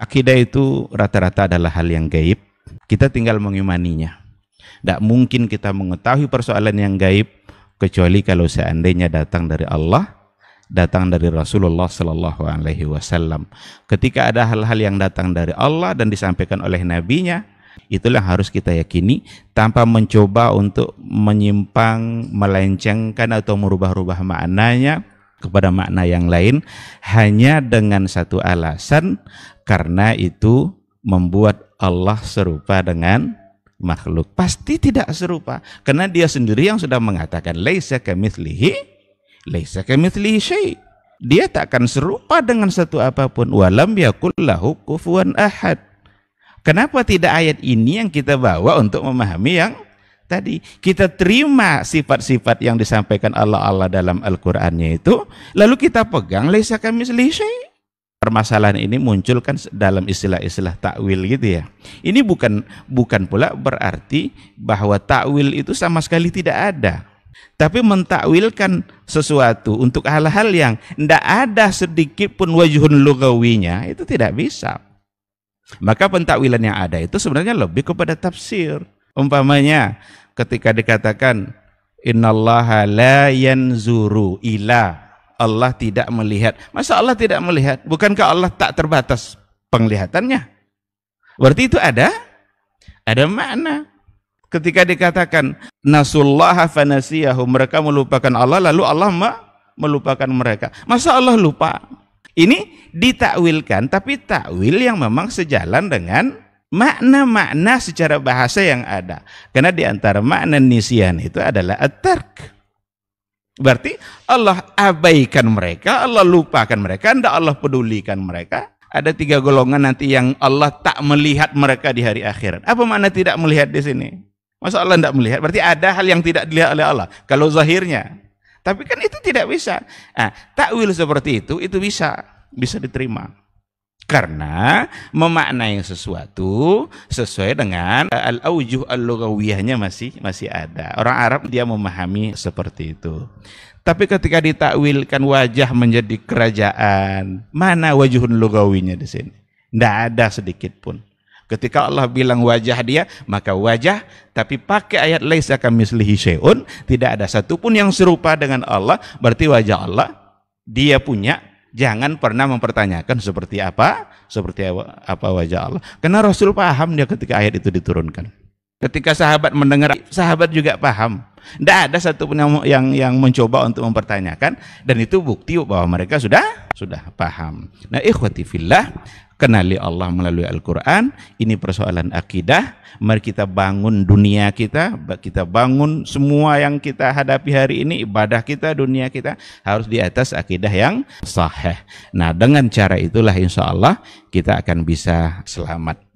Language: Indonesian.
Akidah itu rata-rata adalah hal yang gaib. Kita tinggal mengimaninya. Tidak mungkin kita mengetahui persoalan yang gaib kecuali kalau seandainya datang dari Allah, datang dari Rasulullah Sallallahu Alaihi Wasallam. Ketika ada hal-hal yang datang dari Allah dan disampaikan oleh Nabi-Nya, itulah harus kita yakini tanpa mencoba untuk menyimpang, melencengkan atau merubah-rubah maknanya kepada makna yang lain hanya dengan satu alasan karena itu membuat Allah serupa dengan makhluk. Pasti tidak serupa karena dia sendiri yang sudah mengatakan laisa kamitslihi laisa kamitslihi syai. Dia tak akan serupa dengan satu apapun walam yakul lahu kufuwan ahad. Kenapa tidak ayat ini yang kita bawa untuk memahami yang tadi kita terima sifat-sifat yang disampaikan Allah Allah dalam Al-Qur'annya itu lalu kita pegang laisa kami selisih permasalahan ini muncul kan dalam istilah-istilah takwil gitu ya. Ini bukan bukan pula berarti bahwa takwil itu sama sekali tidak ada. Tapi mentakwilkan sesuatu untuk hal-hal yang tidak ada sedikit pun wajhun lugawinya itu tidak bisa. Maka pentakwilan yang ada itu sebenarnya lebih kepada tafsir. Umpamanya ketika dikatakan innallaha la yanzuru ila Allah tidak melihat. Masa Allah tidak melihat? Bukankah Allah tak terbatas penglihatannya? Berarti itu ada ada makna. Ketika dikatakan nasullaha fanasiyahu, mereka melupakan Allah lalu Allah melupakan mereka. Masa Allah lupa? Ini ditakwilkan tapi takwil yang memang sejalan dengan makna-makna secara bahasa yang ada. Karena di antara makna nisyan itu adalah at-tark. Berarti Allah abaikan mereka, Allah lupakan mereka, tidak Allah pedulikan mereka. Ada tiga golongan nanti yang Allah tak melihat mereka di hari akhirat. Apa makna tidak melihat di sini? Masa Allah tidak melihat? Berarti ada hal yang tidak dilihat oleh Allah. Kalau zahirnya. Tapi kan itu tidak bisa. Nah, takwil seperti itu, itu bisa. Bisa diterima. Karena memaknai sesuatu sesuai dengan eh, al-aujuh al masih masih ada. Orang Arab dia memahami seperti itu. Tapi ketika ditakwilkan wajah menjadi kerajaan, mana wajuhun lugawinya di sini? Tidak ada sedikit pun. Ketika Allah bilang wajah dia, maka wajah, tapi pakai ayat laisa kamislihi syai'un, tidak ada satupun yang serupa dengan Allah, berarti wajah Allah, dia punya jangan pernah mempertanyakan seperti apa, seperti apa wajah Allah. Karena Rasul paham dia ketika ayat itu diturunkan. Ketika sahabat mendengar, sahabat juga paham. Tidak ada satupun yang, yang yang mencoba untuk mempertanyakan dan itu bukti bahwa mereka sudah sudah paham. Nah, ikhwati fillah, kenali Allah melalui Al-Quran. Ini persoalan akidah. Mari kita bangun dunia kita, kita bangun semua yang kita hadapi hari ini, ibadah kita, dunia kita harus di atas akidah yang sahih. Nah, dengan cara itulah insya Allah kita akan bisa selamat.